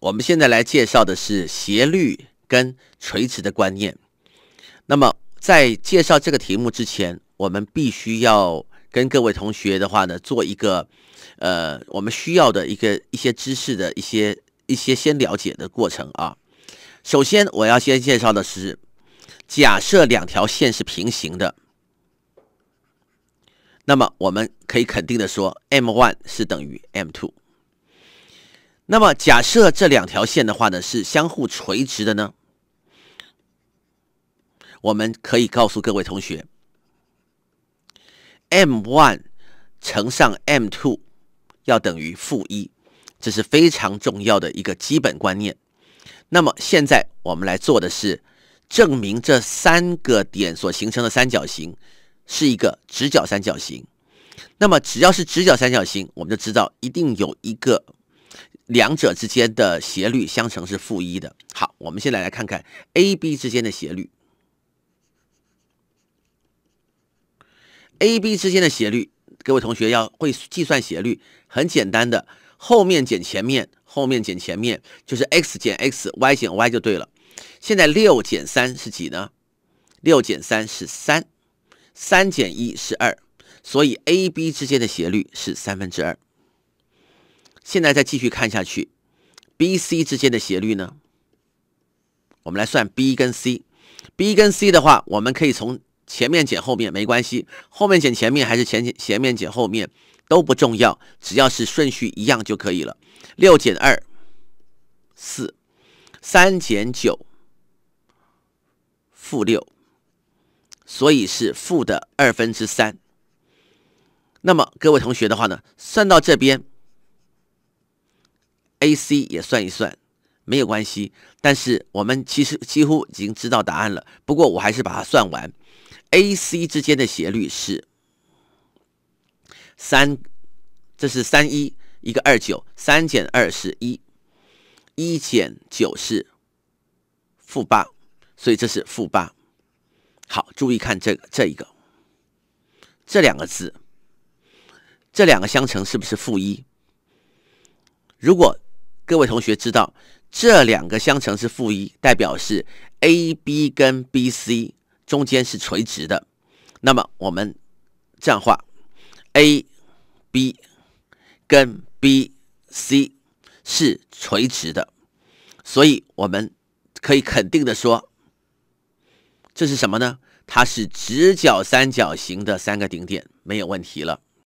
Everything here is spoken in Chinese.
我们现在来介绍的是斜率跟垂直的观念。那么，在介绍这个题目之前，我们必须要跟各位同学的话呢做一个，呃，我们需要的一个一些知识的一些一些先了解的过程啊。首先，我要先介绍的是，假设两条线是平行的，那么我们可以肯定的说，m one 是等于 m two。那么，假设这两条线的话呢是相互垂直的呢，我们可以告诉各位同学，m one 乘上 m two 要等于负一，这是非常重要的一个基本观念。那么，现在我们来做的是证明这三个点所形成的三角形是一个直角三角形。那么，只要是直角三角形，我们就知道一定有一个。两者之间的斜率相乘是负一的。好，我们现在来看看 A B 之间的斜率。A B 之间的斜率，各位同学要会计算斜率，很简单的，后面减前面，后面减前面，就是 x 减 x，y 减 y 就对了。现在六减三是几呢？六减三是三，三减一是二，所以 A B 之间的斜率是三分之二。现在再继续看下去，B、C 之间的斜率呢？我们来算 B 跟 C，B 跟 C 的话，我们可以从前面减后面没关系，后面减前面还是前前面减后面都不重要，只要是顺序一样就可以了。六减二，四，三减九，负六，所以是负的二分之三。那么各位同学的话呢，算到这边。A、C 也算一算，没有关系。但是我们其实几乎已经知道答案了。不过我还是把它算完。A、C 之间的斜率是三，这是三一，一个二九，三减二是一，一减九是负八，所以这是负八。好，注意看这个这一个，这两个字，这两个相乘是不是负一？如果各位同学知道，这两个相乘是负一，代表是 AB 跟 BC 中间是垂直的。那么我们这样画，AB 跟 BC 是垂直的，所以我们可以肯定的说，这是什么呢？它是直角三角形的三个顶点，没有问题了。